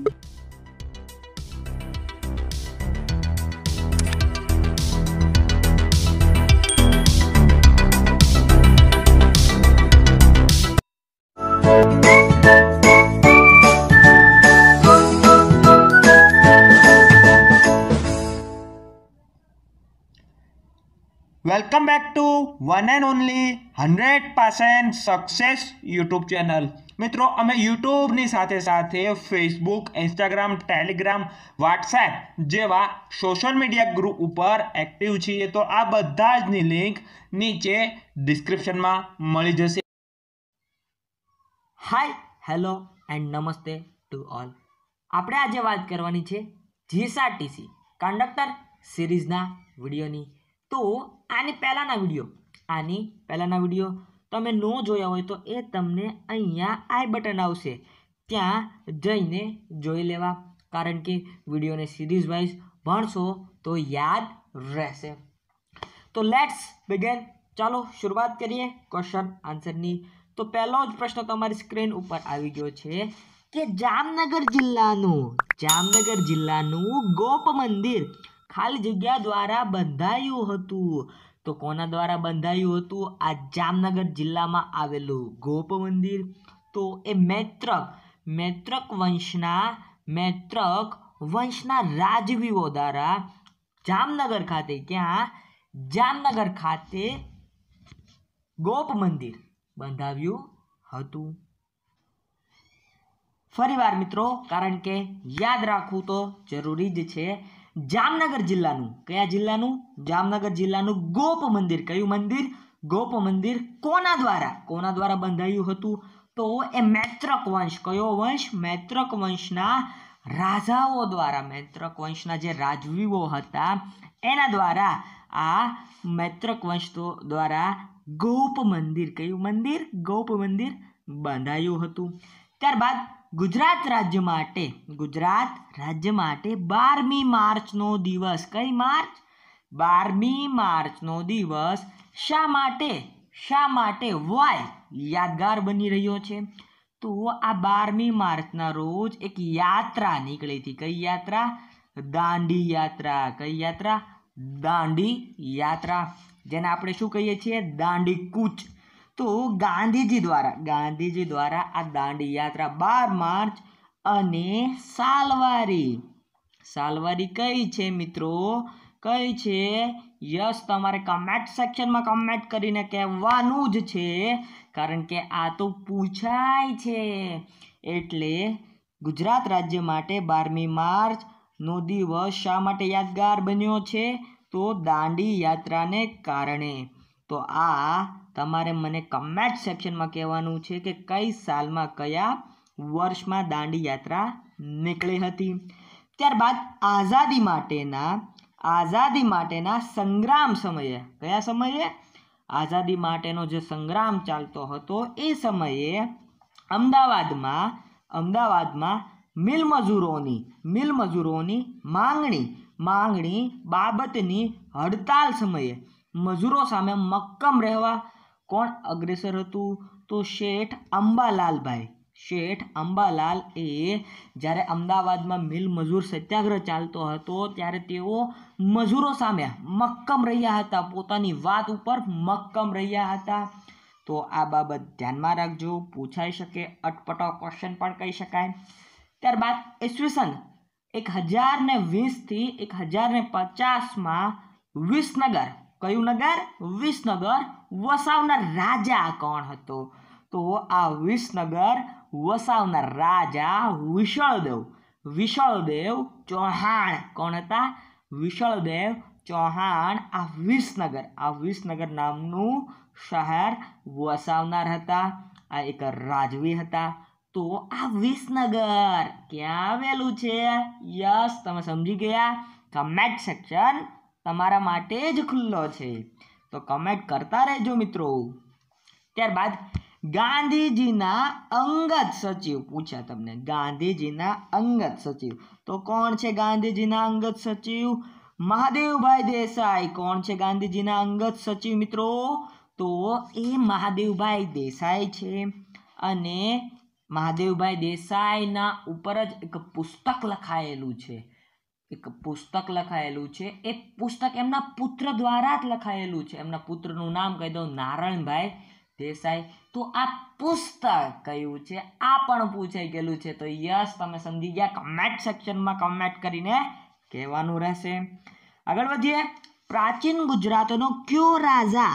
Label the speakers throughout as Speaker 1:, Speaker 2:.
Speaker 1: you welcome back to one and only hundred percent success YouTube channel મિત્રો અમે યુટ્યુબની સાથે સાથે ફેસબુક ઇન્સ્ટાગ્રામ ટેલિગ્રામ વોટ્સએપ જેવા સોશિયલ મીડિયા ગ્રુપ ઉપર એક્ટિવ છીએ તો આ બધા જની લિંક નીચે ડિસ્ક્રિપ્શનમાં મળી જશે hi hello and namaste to all આપણે આજે વાત કરવાની છે જીએસઆરટીસી કંડક્ટર સિરીઝના વિડીયોની તો આની પહેલાંના વિડીયો આની પહેલાંના વિડીયો તમે ન જોયા હોય તો એ તમને અહીંયા આઈ બટન આવશે ત્યાં જઈને જોઈ લેવા કારણ કે વિડીયોને સિરીઝ વાઇઝ ભણશો તો યાદ રહેશે તો લેટ્સ બિગેન ચાલો શરૂઆત કરીએ ક્વેશ્ચન આન્સરની તો પહેલો જ પ્રશ્ન તમારી સ્ક્રીન ઉપર આવી ગયો છે કે જામનગર જિલ્લાનું જામનગર જિલ્લાનું ગોપ મંદિર ખાલી જગ્યા દ્વારા બંધાયું હતું તો કોના દ્વારા બંધાયું હતું આ જામનગર જિલ્લામાં આવેલું ગોપ મંદિર તો એ મૈત્રક મૈત્રક વંશના મૈત્રક વંશના રાજવીઓ દ્વારા જામનગર ખાતે ક્યાં જામનગર ખાતે ગોપ મંદિર બંધાવ્યું હતું ફરી વાર મિત્રો કારણ કે યાદ રાખવું તો જરૂરી જ છે જામનગર જિલ્લાનું કયા જિલ્લાનું જામનગર જિલ્લાનું ગોપ મંદિર કયું મંદિર ગોપ મંદિર કોના દ્વારા કોના દ્વારા બંધાયું હતું તો એ મૈત્રક વંશ કયો વંશ મૈત્રક વંશના રાજાઓ દ્વારા મૈત્રક વંશના જે રાજવીઓ હતા એના દ્વારા આ મૈત્રક વંશ દ્વારા ગોપ મંદિર કયું મંદિર ગોપ મંદિર બંધાયું હતું ત્યારબાદ ગુજરાત રાજ્ય માટે ગુજરાત રાજ્ય માટે બારમી માર્ચનો દિવસ કઈ માર્ચ બારમી માર્ચનો દિવસ શા માટે શા માટે વાય યાદગાર બની રહ્યો છે તો આ બારમી માર્ચના રોજ એક યાત્રા નીકળી હતી કઈ યાત્રા દાંડી યાત્રા કઈ યાત્રા દાંડી યાત્રા જેને આપણે શું કહીએ છીએ દાંડી કૂચ તો ગાંધીજી દ્વારા ગાંધીજી દ્વારા આ દાંડી યાત્રા બાર માર્ચ અને સાલવારી સાલવારી કઈ છે મિત્રો કઈ છે યસ તમારે કમેન્ટ સેક્શનમાં કમેન્ટ કરીને કહેવાનું જ છે કારણ કે આ તો પૂછાય છે એટલે ગુજરાત રાજ્ય માટે બારમી માર્ચનો દિવસ શા માટે યાદગાર બન્યો છે તો દાંડી યાત્રાને કારણે તો આ તમારે મને કમેન્ટ સેક્શનમાં કહેવાનું છે કે કઈ સાલમાં કયા વર્ષમાં દાંડી યાત્રા નીકળી હતી ત્યારબાદ આઝાદી માટેના આઝાદી માટેના સંગ્રામ સમયે કયા સમયે આઝાદી માટેનો જે સંગ્રામ ચાલતો હતો એ સમયે અમદાવાદમાં અમદાવાદમાં મિલમજૂરોની મિલમજૂરોની માંગણી માંગણી બાબતની હડતાલ સમયે મજૂરો સામે મક્કમ રહેવા કોણ અગ્રેસર હતું તો શેઠ અંબાલાલભાઈ શેઠ અંબાલાલ એ જ્યારે અમદાવાદમાં મિલ મજૂર સત્યાગ્રહ ચાલતો હતો ત્યારે તેઓ મજૂરો સામે મક્કમ રહ્યા હતા પોતાની વાત ઉપર મક્કમ રહ્યા હતા તો આ બાબત ધ્યાનમાં રાખજો પૂછાઈ શકે અટપટો ક્વેશ્ચન પણ કહી શકાય ત્યારબાદ ઈસવીસન એક હજાર ને વીસથી એક હજાર ને પચાસમાં વિસનગર કયું નગર વિસનગર વસાવના રાજા કોણ હતો તો આ વિસનગર વસાવના રાજા વિશળદેવ વિશળદેવ ચૌહાણ કોણ હતા વિશળદેવ ચૌહાણ આ વિસનગર આ વિસનગર નામનું શહેર વસાવનાર હતા આ એક રાજવી હતા તો આ વિસનગર ક્યાં આવેલું છે યસ તમે સમજી ગયા કમેન્ટ સેક્શન તમારા માટે જ ખુલ્લો છે તો કમેન્ટ કરતા રહેજો મિત્રો ત્યારબાદ ગાંધીજીના અંગત સચિવ પૂછ્યા તમને ગાંધીજીના અંગત સચિવ તો કોણ છે ગાંધીજીના અંગત સચિવ મહાદેવભાઈ દેસાઈ કોણ છે ગાંધીજીના અંગત સચિવ મિત્રો તો એ મહાદેવભાઈ દેસાઈ છે અને મહાદેવભાઈ દેસાઈના ઉપર જ એક પુસ્તક લખાયેલું છે એક પુસ્તક લખાયેલું છે એ પુસ્તક એમના પુત્ર દ્વારા જ લખાયેલું છે એમના પુત્રનું નામ કહી દઉં નારાયણભાઈ દેસાઈ તો આ પુસ્તક કયું છે આ પણ પૂછાઈ ગયેલું છે તો યસ તમે સમજી ગયા કમેન્ટ સેક્શનમાં કમેન્ટ કરીને કહેવાનું રહેશે આગળ વધીએ પ્રાચીન ગુજરાતનો કયો રાજા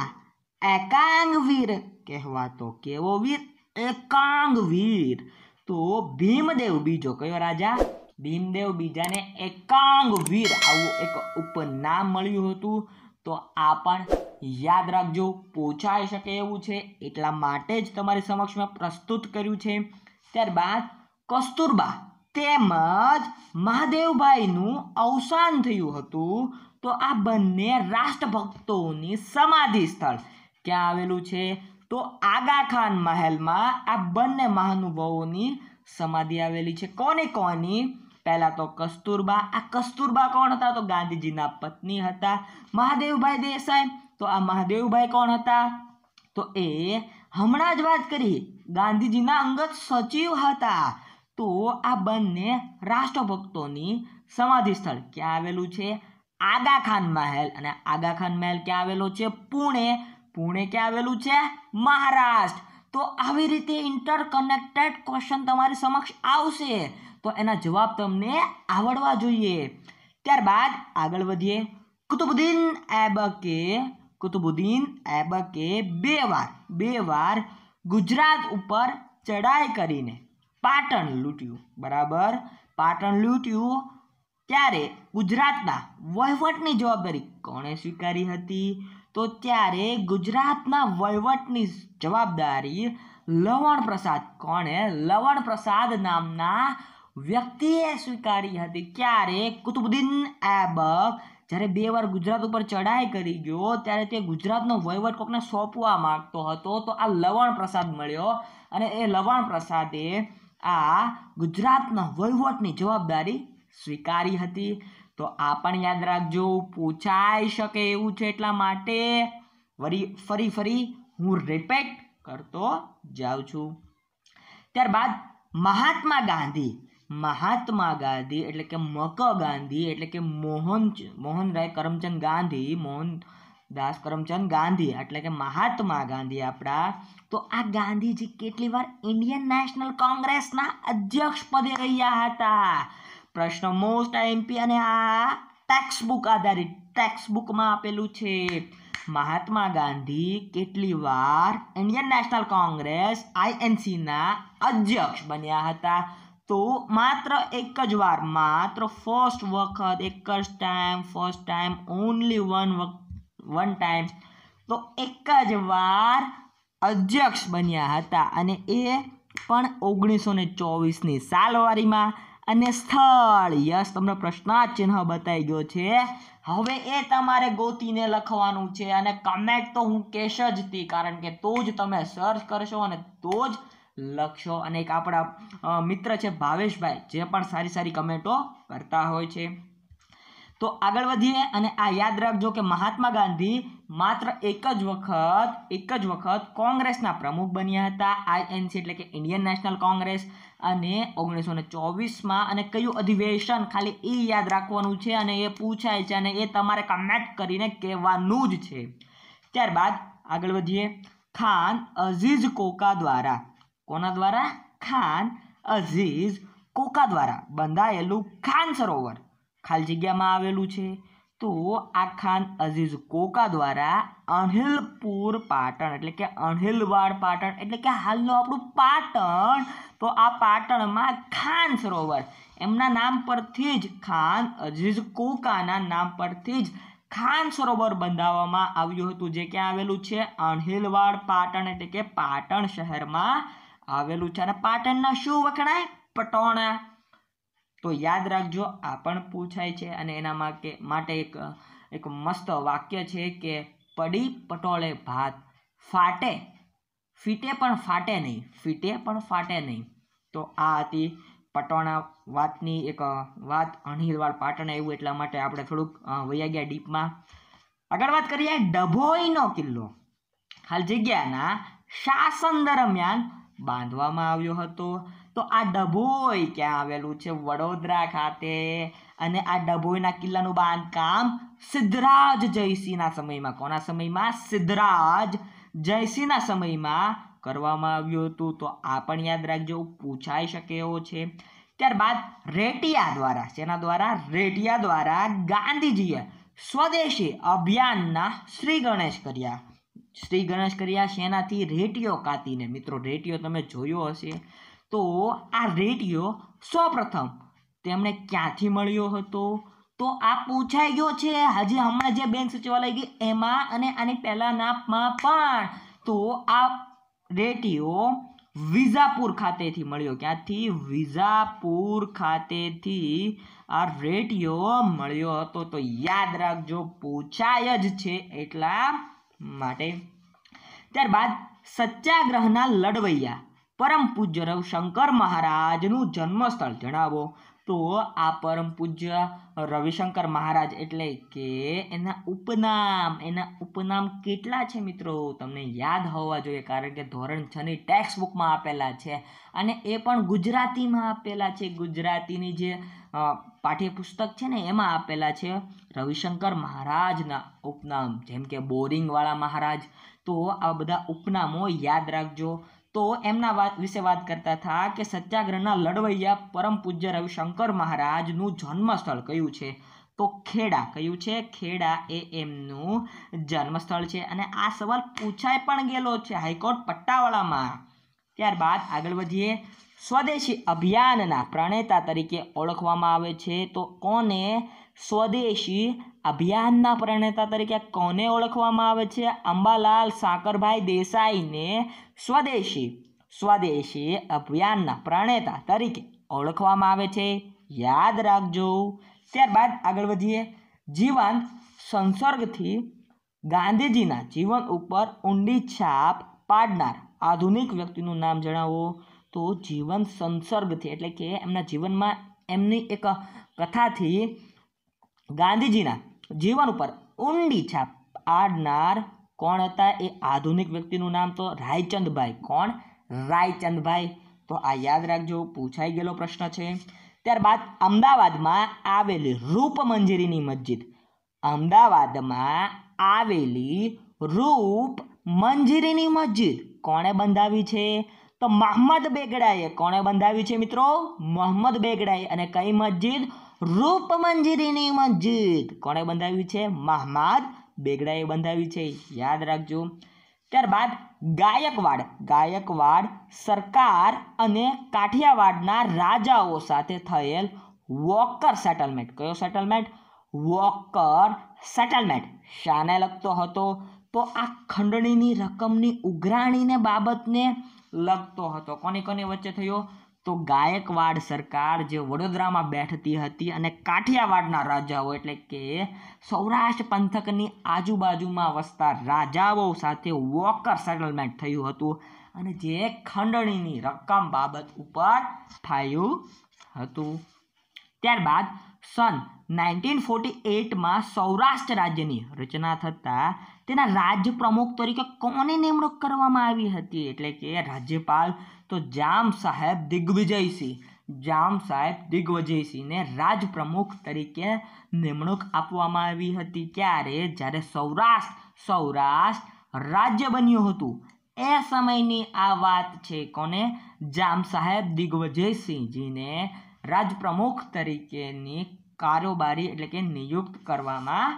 Speaker 1: એકાંગવીર કહેવાતો કેવો વીર એકાંગવીર તો ભીમદેવ બીજો કયો રાજા ભીમદેવ બીજાને એકાંગ વીર આવું એક ઉપનામ મળ્યું હતું તો આ પણ યાદ રાખજો પૂછાઈ શકે એવું છે એટલા માટે જ તમારી સમક્ષમાં પ્રસ્તુત કર્યું છે ત્યારબાદ કસ્તુરબા તેમજ મહાદેવભાઈનું અવસાન થયું હતું તો આ બંને રાષ્ટ્રભક્તોની સમાધિ સ્થળ ક્યાં આવેલું છે તો આગા ખાન મહેલમાં આ બંને મહાનુભાવોની સમાધિ આવેલી છે કોને કોની પહેલા તો કસ્તુરબા આ કસ્તુરબા કોણ હતા તો ગાંધીજીના પત્ની હતા મહાદેવભાઈ દેસાઈ તો આ મહાદેવભાઈ કોણ હતા તો એ હમણાં જ વાત કરી ગાંધીજીના અંગત સચિવ હતા તો આ બંને રાષ્ટ્રભક્તોની સમાધિ સ્થળ ક્યાં આવેલું છે આગા ખાન મહેલ અને આગા ખાન મહેલ ક્યાં આવેલો છે પુણે પુણે ક્યાં આવેલું છે મહારાષ્ટ્ર તો આવી રીતે ઇન્ટરકનેક્ટેડ ક્વેશ્ચન તમારી સમક્ષ આવશે તો એના જવાબ તમને આવડવા જોઈએ ત્યારબાદ આગળ વધીએ કુતુબુદ્દીન એબકે કુતુબુદ્દીન એબકે બે વાર બે વાર ગુજરાત ઉપર ચડાઈ કરીને પાટણ લૂંટ્યું બરાબર પાટણ લૂંટ્યું ત્યારે ગુજરાતના વહીવટની જવાબદારી કોણે સ્વીકારી હતી તો ત્યારે ગુજરાતના વહીવટની જવાબદારી લવણ પ્રસાદ કોણે લવણ પ્રસાદ નામના વ્યક્તિએ સ્વીકારી હતી ક્યારે કુતુબુદ્દીન એબક જ્યારે બે વાર ગુજરાત ઉપર ચઢાઈ કરી ગયો ત્યારે તે ગુજરાતનો વહીવટ કોકને સોંપવા માંગતો હતો તો આ લવણ પ્રસાદ મળ્યો અને એ લવણ પ્રસાદે આ ગુજરાતના વહીવટની જવાબદારી સ્વીકારી હતી તો આ પણ યાદ રાખજો પૂછાઈ શકે એવું છે એટલા માટે વરી ફરી ફરી હું રિપેક્ટ કરતો જાઉં છું ત્યારબાદ મહાત્મા ગાંધી મહાત્મા ગાંધી એટલે કે મક ગાંધી એટલે કે મોહન મોહનરાય કરમચંદ ગાંધી મોહન દાસ કરમચંદ ગાંધી એટલે કે મહાત્મા ગાંધી આપણા તો આ ગાંધીજી કેટલી વાર ઇન્ડિયન નેશનલ કોંગ્રેસના અધ્યક્ષ પદે રહ્યા હતા પ્રશ્ન મોસ્ટ એમપી અને આ ટેક્સબુક આધારિત ટેક્સબુકમાં આપેલું છે મહાત્મા ગાંધી કેટલી વાર ઇન્ડિયન નેશનલ કોંગ્રેસ આઈએનસીના અધ્યક્ષ બન્યા હતા તો માત્ર એક જ વાર માત્ર ફર્સ્ટ વખત એક જ time first time only one one time તો એક જ વાર અધ્યક્ષ બન્યા હતા અને એ પણ ઓગણીસો ને ચોવીસની સાલવારીમાં અને સ્થળ યસ તમને પ્રશ્નાર્થ બતાવી ગયો છે હવે એ તમારે ગોતીને લખવાનું છે અને કમેન્ટ તો હું કહેશ જ હતી કારણ કે તો જ તમે સર્ચ કરશો અને તો જ લખશો અને એક આપણા મિત્ર છે ભાવેશભાઈ જે પણ સારી સારી કમેન્ટો કરતા હોય છે તો આગળ વધીએ અને આ યાદ રાખજો કે મહાત્મા ગાંધી માત્ર એક જ વખત એક જ વખત કોંગ્રેસના પ્રમુખ બન્યા હતા આઈએનસી એટલે કે ઇન્ડિયન નેશનલ કોંગ્રેસ અને ઓગણીસો ને ચોવીસમાં અને કયું અધિવેશન ખાલી એ યાદ રાખવાનું છે અને એ પૂછાય છે અને એ તમારે કમેન્ટ કરીને કહેવાનું જ છે ત્યારબાદ આગળ વધીએ ખાન અઝીઝ કોકા દ્વારા કોના દ્વારા ખાન અઝીઝ કોકા દ્વારા બંધાયેલું ખાન સરોવર ખાલી જગ્યામાં આવેલું છે તો આ ખાન અઝીઝ કોકા દ્વારા અણહિલપુર પાટણ એટલે કે અણહિલવાડ પાટણ એટલે કે હાલનું આપણું પાટણ તો આ પાટણમાં ખાન સરોવર એમના નામ પરથી જ ખાન અઝીઝ કોકાના નામ પરથી જ ખાન સરોવર બંધાવવામાં આવ્યું હતું જે ક્યાં આવેલું છે અણહિલવાડ પાટણ એટલે કે પાટણ શહેરમાં આવેલું છે અને પાટણના શું વખણાય પટોણા તો યાદ રાખજો આ પણ પૂછાય છે અને એના માટે એક એક મસ્ત વાક્ય છે કે પડી પટોળે ભાત ફાટે ફીટે પણ ફાટે નહીં ફીટે પણ ફાટે નહીં તો આ હતી પટોણા વાતની એક વાત અણહીરવાડ પાટણ આવ્યું એટલા માટે આપણે થોડુંક વૈયા ગયા ડીપમાં આગળ વાત કરીએ ડભોઈનો કિલ્લો હાલ જગ્યાના શાસન દરમિયાન બાંધવામાં આવ્યો હતો તો આ ડભોઈ ક્યાં આવેલું છે વડોદરા ખાતે અને આ ડભોઈના કિલ્લાનું બાંધકામ સિદ્ધરાજ જયસિંહના સમયમાં કોના સમયમાં સિદ્ધરાજ જયસિંહના સમયમાં કરવામાં આવ્યું હતું તો આ પણ યાદ રાખજો પૂછાઈ શકે એવો છે ત્યારબાદ રેટિયા દ્વારા જેના દ્વારા રેટિયા દ્વારા ગાંધીજીએ સ્વદેશી અભિયાનના શ્રી ગણેશ કર્યા શ્રી ગણેશ કર્યા શેનાથી રેટિયો કાતીને મિત્રો રેટિયો તમે જોયો હશે તો આ રેટિયો સૌપ્રથમ તેમણે ક્યાંથી મળ્યો હતો તો આ પૂછાઈ ગયો છે હજી હમણાં જે બેંક સચિવાલય ગઈ એમાં અને આની પહેલા નાપમાં પણ તો આ રેટિયો વિઝાપુર ખાતેથી મળ્યો ક્યાંથી વિઝાપુર ખાતેથી આ રેટિયો મળ્યો હતો તો યાદ રાખજો પૂછાય જ છે એટલા માટે ત્યારબાદ સત્યાગ્રહના લડવૈયા પરમ પૂજ્ય રવિશંકર મહારાજનું જન્મસ્થળ જણાવો તો આ પરમ પૂજ્ય રવિશંકર મહારાજ એટલે કે એના ઉપનામ એના ઉપનામ કેટલા છે મિત્રો તમને યાદ હોવા જોઈએ કારણ કે ધોરણ છની ટેક્સ્ટ બુકમાં આપેલા છે અને એ પણ ગુજરાતીમાં આપેલા છે ગુજરાતીની જે પાઠ્યપુસ્તક છે ને એમાં આપેલા છે રવિશંકર મહારાજના ઉપનામ જેમ કે બોરિંગવાળા મહારાજ તો આ બધા ઉપનામો યાદ રાખજો તો એમના વાત વિશે વાત કરતા હતા કે સત્યાગ્રહના લડવૈયા પરમ પૂજ્ય રવિશંકર મહારાજનું જન્મસ્થળ કયું છે તો ખેડા કયું છે ખેડા એ એમનું જન્મસ્થળ છે અને આ સવાલ પૂછાઈ પણ ગયેલો છે હાઈકોર્ટ પટ્ટાવાળામાં ત્યારબાદ આગળ વધીએ સ્વદેશી અભિયાનના પ્રણેતા તરીકે ઓળખવામાં આવે છે તો કોને સ્વદેશી અભિયાનના પ્રણેતા તરીકે કોને ઓળખવામાં આવે છે અંબાલાલ સાકરભાઈ દેસાઈને સ્વદેશી સ્વદેશી અભિયાનના પ્રણેતા તરીકે ઓળખવામાં આવે છે યાદ રાખજો ત્યારબાદ આગળ વધીએ જીવન સંસર્ગથી ગાંધીજીના જીવન ઉપર ઊંડી છાપ પાડનાર આધુનિક વ્યક્તિનું નામ જણાવો તો જીવન સંસર્ગથી એટલે કે એમના જીવનમાં એમની એક કથાથી ગાંધીજીના જીવન ઉપર ઊંડી છાપ આડનાર કોણ હતા એ આધુનિક વ્યક્તિનું નામ તો રાયચંદભાઈ કોણ રાયચંદભાઈ તો આ યાદ રાખજો પૂછાઈ ગયેલો પ્રશ્ન છે ત્યારબાદ અમદાવાદમાં આવેલી રૂપ મંજીરીની મસ્જિદ અમદાવાદમાં આવેલી રૂપ મંજીરીની મસ્જિદ કોણે બંધાવી છે તો મહમ્મદ બેગડાએ કોણે બંધાવી છે મિત્રો મોહમ્મદ બેગડાએ અને કઈ મસ્જિદ રૂપ મંજરીની મસ્જિદ કોણે બંધાવ્યું છે મહમાદ બેગડાએ બંધાવ્યું છે યાદ રાખજો ત્યારબાદ ગાયકવાડ ગાયકવાડ સરકાર અને કાઠિયાવાડના રાજાઓ સાથે થયેલ વોકર સેટલમેન્ટ કયો સેટલમેન્ટ વોકર સેટલમેન્ટ શાને લગતો હતો તો આ ખંડણીની રકમની ઉઘરાણીને બાબતને લગતો હતો કોની કોની વચ્ચે થયો તો ગાયકવાડ સરકાર જે વડોદરામાં બેઠતી હતી અને કાઠિયાવાડના રાજાઓ એટલે કે સૌરાષ્ટ્ર પંથકની આજુબાજુમાં વસતા રાજાઓ સાથે વોકર સેટલમેન્ટ થયું હતું અને જે ખંડણીની રકમ બાબત ઉપર થયું હતું ત્યારબાદ સન નાઇન્ટીન ફોર્ટી એટમાં સૌરાષ્ટ્ર રાજ્યની રચના થતાં તેના રાજ્ય પ્રમુખ તરીકે કોને નિમણૂક કરવામાં આવી હતી એટલે કે રાજ્યપાલ તો જામ સાહેબ દિગ્વિજયસિંહ જામ સાહેબ દિગ્વિજયસિંહને રાજપ્રમુખ તરીકે નિમણૂક આપવામાં આવી હતી ક્યારે જ્યારે સૌરાષ્ટ્ર સૌરાષ્ટ્ર રાજ્ય બન્યું હતું એ સમયની આ વાત છે કોને જામ સાહેબ દિગ્વિજયસિંહજીને રાજપ્રમુખ તરીકેની કારોબારી એટલે કે નિયુક્ત કરવામાં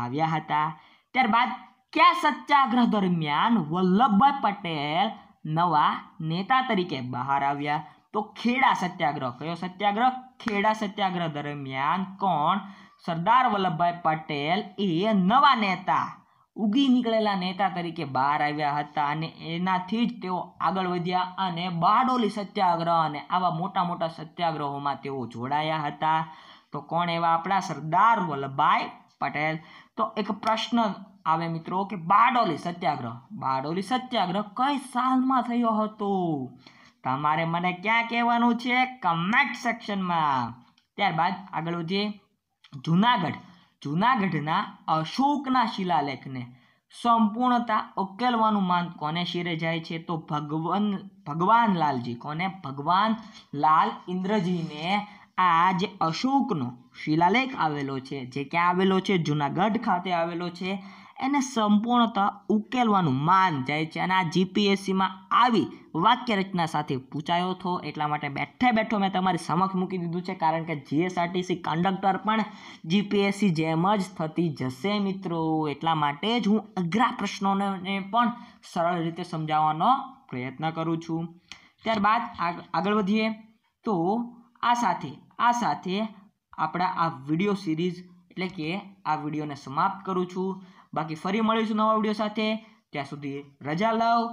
Speaker 1: આવ્યા હતા ત્યારબાદ કયા સત્યાગ્રહ દરમિયાન વલ્લભભાઈ પટેલ નવા નેતા તરીકે બહાર આવ્યા તો ખેડા સત્યાગ્રહ કયો સત્યાગ્રહ ખેડા સત્યાગ્રહ દરમિયાન કોણ સરદાર વલ્લભભાઈ પટેલ એ નવા નેતા ઉગી નીકળેલા નેતા તરીકે બહાર આવ્યા હતા અને એનાથી જ તેઓ આગળ વધ્યા અને બારડોલી સત્યાગ્રહ અને આવા મોટા મોટા સત્યાગ્રહોમાં તેઓ જોડાયા હતા તો કોણ એવા આપણા સરદાર વલ્લભભાઈ પટેલ તો એક પ્રશ્ન આવે મિત્રો કે બારડોલી સત્યાગ્રહ બારડોલી સત્યાગ્રહ કઈ સાલમાં થયો હતો તમારે મને ક્યાં કહેવાનું છે કમેન્ટ સેક્શનમાં ત્યારબાદ આગળ વધીએ જુનાગઢ જૂનાગઢના અશોકના શિલાલેખને સંપૂર્ણતા ઉકેલવાનું માન કોને શિરે જાય છે તો ભગવાન ભગવાન લાલજી કોને ભગવાન લાલ ઇન્દ્રજીને આ જે અશોકનો શિલાલેખ આવેલો છે જે ક્યાં આવેલો છે જૂનાગઢ ખાતે આવેલો છે એને સંપૂર્ણતઃ ઉકેલવાનું માન જાય છે અને આ જીપીએસસીમાં આવી વાક્ય રચના સાથે પૂછાયો હતો એટલા માટે બેઠે બેઠો મેં તમારી સમક્ષ મૂકી દીધું છે કારણ કે જીએસઆરટીસી કંડક્ટર પણ જીપીએસસી જેમ જ થતી જશે મિત્રો એટલા માટે જ હું અઘરા પ્રશ્નોને પણ સરળ રીતે સમજાવવાનો પ્રયત્ન કરું છું ત્યારબાદ આગળ વધીએ તો આ સાથે આ સાથે આપણા આ વિડીયો સિરીઝ એટલે કે આ વિડીયોને સમાપ્ત કરું છું બાકી ફરી મળીશું નવા વિડીયો સાથે ત્યાં સુધી રજા લવ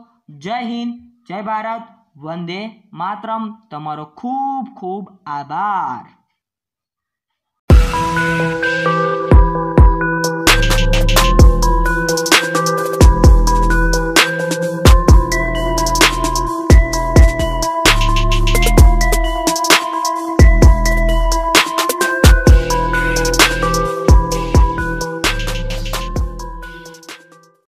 Speaker 1: જય હિન્દ જય ભારત વંદે માતરમ તમારો ખૂબ ખૂબ આભાર